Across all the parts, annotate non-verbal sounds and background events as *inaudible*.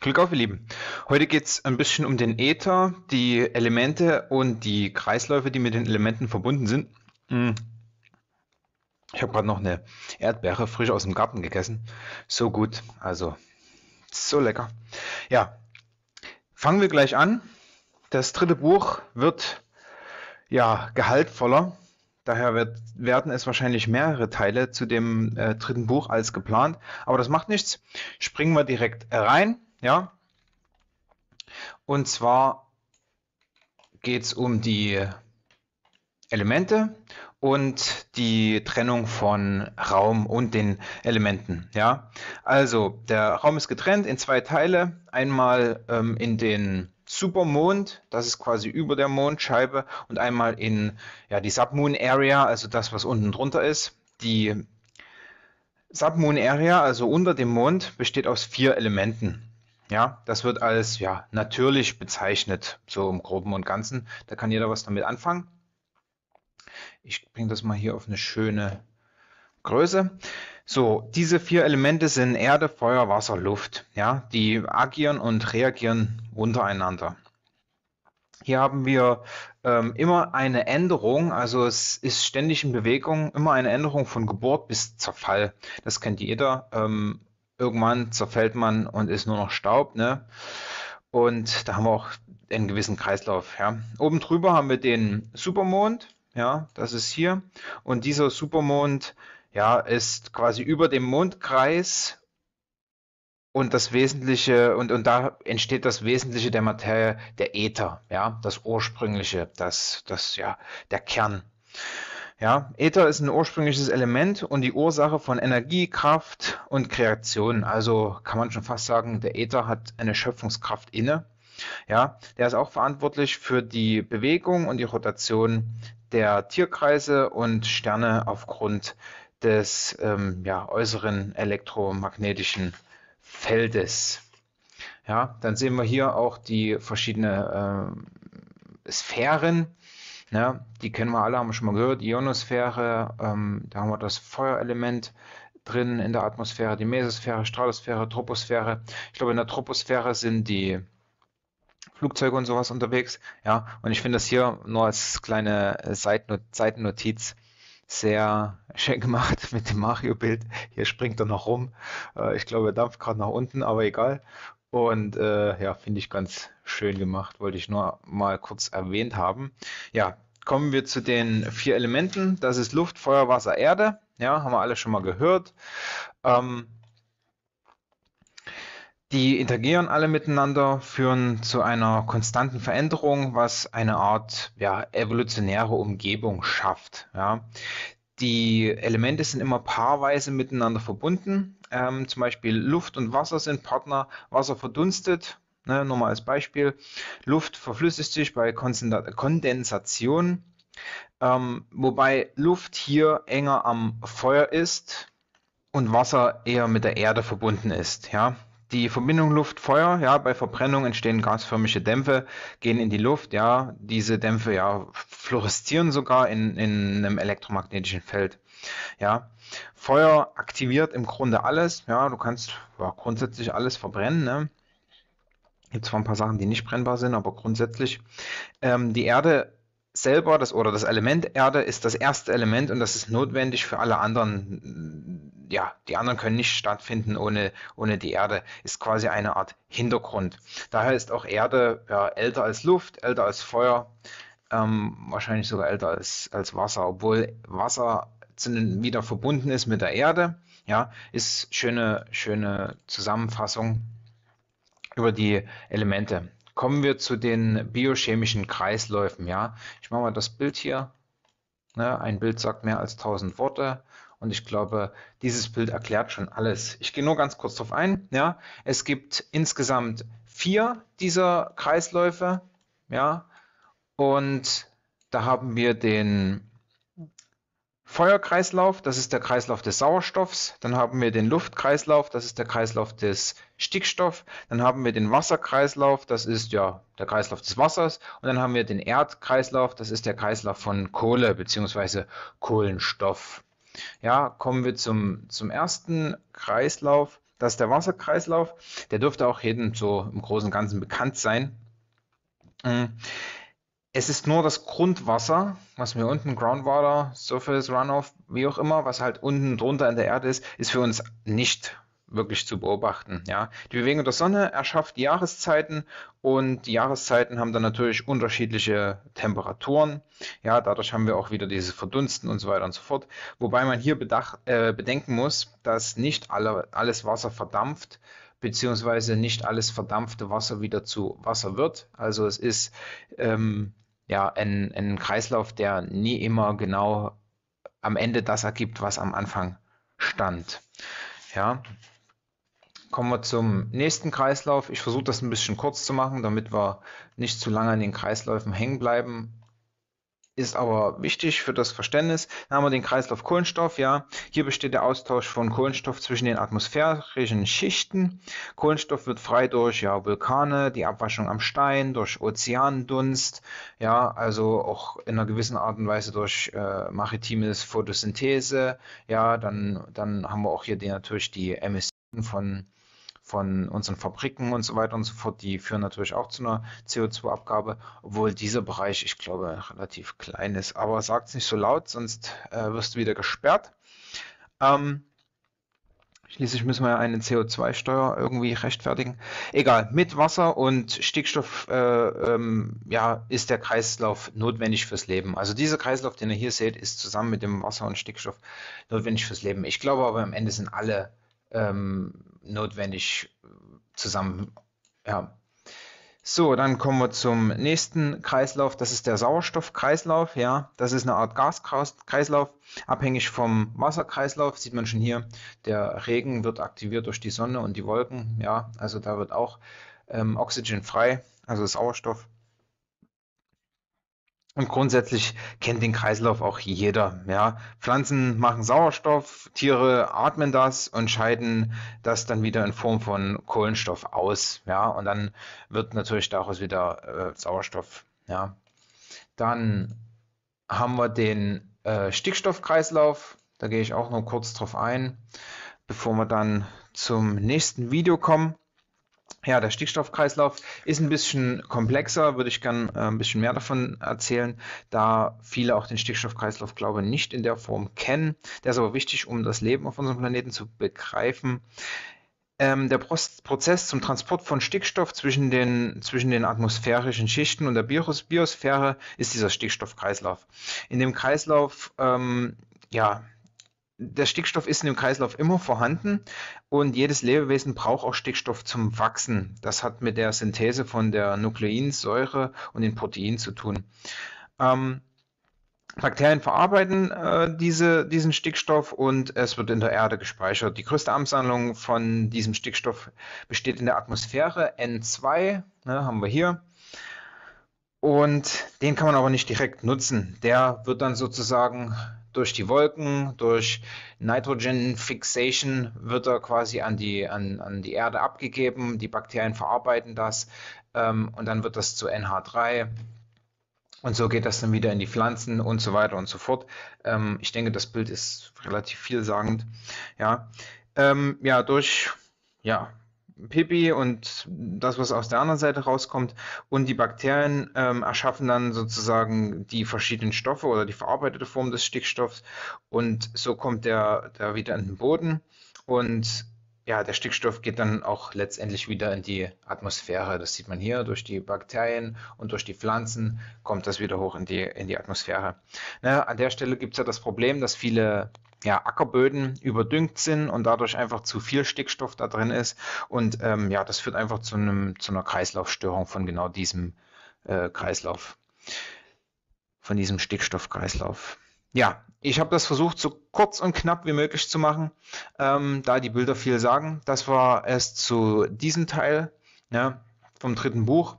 Glück auf, ihr Lieben. Heute geht es ein bisschen um den Äther, die Elemente und die Kreisläufe, die mit den Elementen verbunden sind. Hm. Ich habe gerade noch eine Erdbeere frisch aus dem Garten gegessen. So gut, also so lecker. Ja, fangen wir gleich an. Das dritte Buch wird ja gehaltvoller. Daher wird, werden es wahrscheinlich mehrere Teile zu dem äh, dritten Buch als geplant. Aber das macht nichts. Springen wir direkt rein. Ja? Und zwar geht es um die Elemente und die Trennung von Raum und den Elementen. Ja, also der Raum ist getrennt in zwei Teile. Einmal ähm, in den Supermond, das ist quasi über der Mondscheibe, und einmal in ja, die Submoon Area, also das, was unten drunter ist. Die Submoon Area, also unter dem Mond, besteht aus vier Elementen. Ja, das wird als ja, natürlich bezeichnet, so im Groben und Ganzen. Da kann jeder was damit anfangen. Ich bringe das mal hier auf eine schöne Größe. So, diese vier Elemente sind Erde, Feuer, Wasser, Luft. Ja, die agieren und reagieren untereinander. Hier haben wir ähm, immer eine Änderung, also es ist ständig in Bewegung, immer eine Änderung von Geburt bis Zerfall. Das kennt jeder. Ähm, irgendwann zerfällt man und ist nur noch Staub, ne? Und da haben wir auch einen gewissen Kreislauf, ja. Oben drüber haben wir den Supermond, ja, das ist hier. Und dieser Supermond, ja, ist quasi über dem Mondkreis und das Wesentliche, und, und da entsteht das Wesentliche der Materie, der Äther, ja, das Ursprüngliche, das, das, ja, der Kern. Ja, Äther ist ein ursprüngliches Element und die Ursache von Energie, Kraft und Kreation. Also kann man schon fast sagen, der Äther hat eine Schöpfungskraft inne. Ja, der ist auch verantwortlich für die Bewegung und die Rotation der Tierkreise und Sterne aufgrund des ähm, ja, äußeren elektromagnetischen Feldes. Ja, dann sehen wir hier auch die verschiedenen äh, Sphären Ne? Die kennen wir alle, haben wir schon mal gehört. Ionosphäre, ähm, da haben wir das Feuerelement drin in der Atmosphäre, die Mesosphäre, Stratosphäre, Troposphäre. Ich glaube, in der Troposphäre sind die Flugzeuge und sowas unterwegs. Ja, und ich finde das hier nur als kleine äh, Seitennot Seitennotiz sehr *laughs* schön gemacht mit dem Mario-Bild. Hier springt er noch rum. Äh, ich glaube, er dampft gerade nach unten, aber egal. Und äh, ja, finde ich ganz schön gemacht, wollte ich nur mal kurz erwähnt haben. Ja, kommen wir zu den vier Elementen. Das ist Luft, Feuer, Wasser, Erde. Ja, haben wir alle schon mal gehört. Ähm, die interagieren alle miteinander, führen zu einer konstanten Veränderung, was eine Art ja, evolutionäre Umgebung schafft. Ja. Die Elemente sind immer paarweise miteinander verbunden. Ähm, zum Beispiel Luft und Wasser sind Partner. Wasser verdunstet, ne, nur mal als Beispiel. Luft verflüssigt sich bei Kondensation, ähm, wobei Luft hier enger am Feuer ist und Wasser eher mit der Erde verbunden ist. Ja die Verbindung Luft-Feuer, ja, bei Verbrennung entstehen gasförmige Dämpfe, gehen in die Luft, ja, diese Dämpfe, ja, fluoreszieren sogar in, in einem elektromagnetischen Feld, ja. Feuer aktiviert im Grunde alles, ja, du kannst ja, grundsätzlich alles verbrennen, ne. Gibt zwar ein paar Sachen, die nicht brennbar sind, aber grundsätzlich. Ähm, die Erde selber, das oder das Element Erde ist das erste Element und das ist notwendig für alle anderen. Mm, ja, die anderen können nicht stattfinden ohne, ohne die Erde, ist quasi eine Art Hintergrund. Daher ist auch Erde ja, älter als Luft, älter als Feuer, ähm, wahrscheinlich sogar älter als, als Wasser, obwohl Wasser wieder verbunden ist mit der Erde. Ja, ist schöne, schöne Zusammenfassung über die Elemente. Kommen wir zu den biochemischen Kreisläufen. Ja, ich mache mal das Bild hier. Ne? Ein Bild sagt mehr als 1000 Worte. Und ich glaube, dieses Bild erklärt schon alles. Ich gehe nur ganz kurz darauf ein. Ja, es gibt insgesamt vier dieser Kreisläufe. Ja, und da haben wir den Feuerkreislauf, das ist der Kreislauf des Sauerstoffs, dann haben wir den Luftkreislauf, das ist der Kreislauf des Stickstoff, dann haben wir den Wasserkreislauf, das ist ja der Kreislauf des Wassers und dann haben wir den Erdkreislauf, das ist der Kreislauf von Kohle bzw. Kohlenstoff. Ja, kommen wir zum, zum ersten Kreislauf, das ist der Wasserkreislauf, der dürfte auch jedem so im Großen und Ganzen bekannt sein. Hm. Es ist nur das Grundwasser, was wir unten, Groundwater, Surface, Runoff, wie auch immer, was halt unten drunter in der Erde ist, ist für uns nicht wirklich zu beobachten. Ja. Die Bewegung der Sonne erschafft Jahreszeiten und die Jahreszeiten haben dann natürlich unterschiedliche Temperaturen. Ja, dadurch haben wir auch wieder dieses Verdunsten und so weiter und so fort. Wobei man hier bedach, äh, bedenken muss, dass nicht alle, alles Wasser verdampft, beziehungsweise nicht alles verdampfte Wasser wieder zu Wasser wird. Also es ist ähm, ja, ein, einen Kreislauf, der nie immer genau am Ende das ergibt, was am Anfang stand. Ja. Kommen wir zum nächsten Kreislauf. Ich versuche das ein bisschen kurz zu machen, damit wir nicht zu lange an den Kreisläufen hängen bleiben ist aber wichtig für das Verständnis. Dann haben wir den Kreislauf Kohlenstoff, ja. Hier besteht der Austausch von Kohlenstoff zwischen den atmosphärischen Schichten. Kohlenstoff wird frei durch ja, Vulkane, die Abwaschung am Stein, durch Ozeandunst, ja, also auch in einer gewissen Art und Weise durch äh, maritimes Photosynthese, ja, dann, dann haben wir auch hier die, natürlich die Emissionen von von unseren Fabriken und so weiter und so fort, die führen natürlich auch zu einer CO2-Abgabe, obwohl dieser Bereich, ich glaube, relativ klein ist. Aber sagt es nicht so laut, sonst äh, wirst du wieder gesperrt. Ähm, Schließlich müssen wir ja eine CO2-Steuer irgendwie rechtfertigen. Egal, mit Wasser und Stickstoff äh, ähm, ja, ist der Kreislauf notwendig fürs Leben. Also dieser Kreislauf, den ihr hier seht, ist zusammen mit dem Wasser und Stickstoff notwendig fürs Leben. Ich glaube aber am Ende sind alle ähm, notwendig äh, zusammen. Ja. So, dann kommen wir zum nächsten Kreislauf. Das ist der Sauerstoffkreislauf. Ja, das ist eine Art Gaskreislauf, abhängig vom Wasserkreislauf. Sieht man schon hier. Der Regen wird aktiviert durch die Sonne und die Wolken. Ja, also da wird auch ähm, Oxygen frei, also Sauerstoff und grundsätzlich kennt den Kreislauf auch jeder. Ja. Pflanzen machen Sauerstoff, Tiere atmen das und scheiden das dann wieder in Form von Kohlenstoff aus. Ja. Und dann wird natürlich daraus wieder äh, Sauerstoff. Ja. Dann haben wir den äh, Stickstoffkreislauf. Da gehe ich auch noch kurz drauf ein, bevor wir dann zum nächsten Video kommen. Ja, der Stickstoffkreislauf ist ein bisschen komplexer, würde ich gerne äh, ein bisschen mehr davon erzählen, da viele auch den Stickstoffkreislauf, glaube ich, nicht in der Form kennen. Der ist aber wichtig, um das Leben auf unserem Planeten zu begreifen. Ähm, der Prozess zum Transport von Stickstoff zwischen den, zwischen den atmosphärischen Schichten und der Bios Biosphäre ist dieser Stickstoffkreislauf. In dem Kreislauf ähm, ja, der Stickstoff ist in dem Kreislauf immer vorhanden und jedes Lebewesen braucht auch Stickstoff zum Wachsen. Das hat mit der Synthese von der Nukleinsäure und den Proteinen zu tun. Ähm, Bakterien verarbeiten äh, diese, diesen Stickstoff und es wird in der Erde gespeichert. Die größte Ansammlung von diesem Stickstoff besteht in der Atmosphäre. N2 ne, haben wir hier. Und den kann man aber nicht direkt nutzen. Der wird dann sozusagen durch die Wolken, durch Nitrogen Fixation wird er quasi an die, an, an die Erde abgegeben. Die Bakterien verarbeiten das ähm, und dann wird das zu NH3. Und so geht das dann wieder in die Pflanzen und so weiter und so fort. Ähm, ich denke, das Bild ist relativ vielsagend. Ja, ähm, ja durch ja, Pipi und das, was aus der anderen Seite rauskommt. Und die Bakterien ähm, erschaffen dann sozusagen die verschiedenen Stoffe oder die verarbeitete Form des Stickstoffs. Und so kommt der, der wieder in den Boden. Und ja, der Stickstoff geht dann auch letztendlich wieder in die Atmosphäre. Das sieht man hier durch die Bakterien und durch die Pflanzen kommt das wieder hoch in die, in die Atmosphäre. Ne, an der Stelle gibt es ja das Problem, dass viele ja, Ackerböden überdüngt sind und dadurch einfach zu viel Stickstoff da drin ist. Und ähm, ja, das führt einfach zu, einem, zu einer Kreislaufstörung von genau diesem äh, Kreislauf, von diesem Stickstoffkreislauf ja, ich habe das versucht, so kurz und knapp wie möglich zu machen, ähm, da die Bilder viel sagen. Das war es zu diesem Teil ne, vom dritten Buch.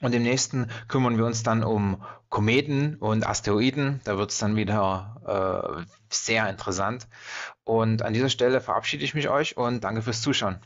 Und im nächsten kümmern wir uns dann um Kometen und Asteroiden. Da wird es dann wieder äh, sehr interessant. Und an dieser Stelle verabschiede ich mich euch und danke fürs Zuschauen.